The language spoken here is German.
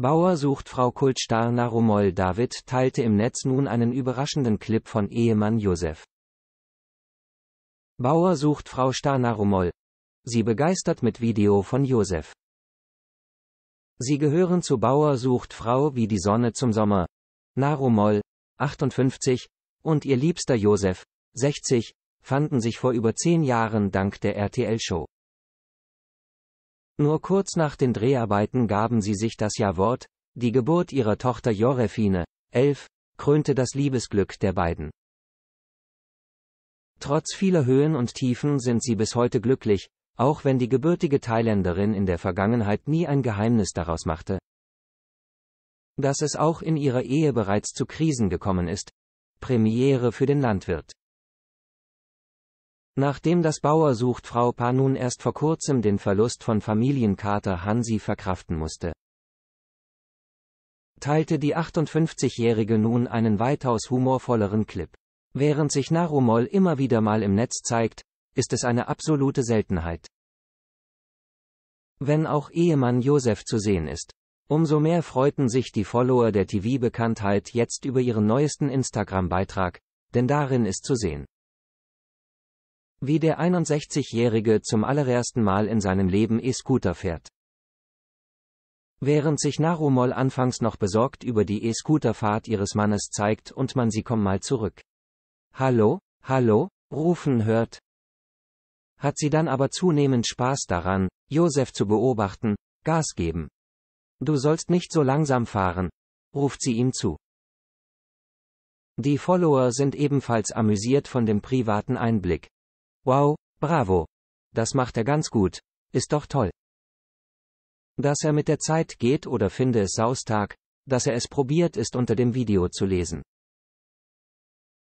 Bauer sucht Frau Kultstar Romoll David teilte im Netz nun einen überraschenden Clip von Ehemann Josef. Bauer sucht Frau Star Romoll. Sie begeistert mit Video von Josef. Sie gehören zu Bauer sucht Frau wie die Sonne zum Sommer. Naromoll, 58, und ihr liebster Josef, 60, fanden sich vor über zehn Jahren dank der RTL-Show. Nur kurz nach den Dreharbeiten gaben sie sich das Ja-Wort, die Geburt ihrer Tochter Jorefine, elf, krönte das Liebesglück der beiden. Trotz vieler Höhen und Tiefen sind sie bis heute glücklich, auch wenn die gebürtige Thailänderin in der Vergangenheit nie ein Geheimnis daraus machte. Dass es auch in ihrer Ehe bereits zu Krisen gekommen ist. Premiere für den Landwirt. Nachdem das Bauer sucht Frau Paar nun erst vor kurzem den Verlust von Familienkater Hansi verkraften musste, teilte die 58-Jährige nun einen weitaus humorvolleren Clip. Während sich Narumol immer wieder mal im Netz zeigt, ist es eine absolute Seltenheit. Wenn auch Ehemann Josef zu sehen ist. Umso mehr freuten sich die Follower der TV-Bekanntheit jetzt über ihren neuesten Instagram-Beitrag, denn darin ist zu sehen, wie der 61-Jährige zum allerersten Mal in seinem Leben E-Scooter fährt. Während sich Narumol anfangs noch besorgt über die E-Scooterfahrt ihres Mannes zeigt und man sie komm mal zurück. Hallo, hallo, rufen hört. Hat sie dann aber zunehmend Spaß daran, Josef zu beobachten, Gas geben. Du sollst nicht so langsam fahren, ruft sie ihm zu. Die Follower sind ebenfalls amüsiert von dem privaten Einblick. Wow, bravo. Das macht er ganz gut. Ist doch toll. Dass er mit der Zeit geht oder finde es Saustag, dass er es probiert ist unter dem Video zu lesen.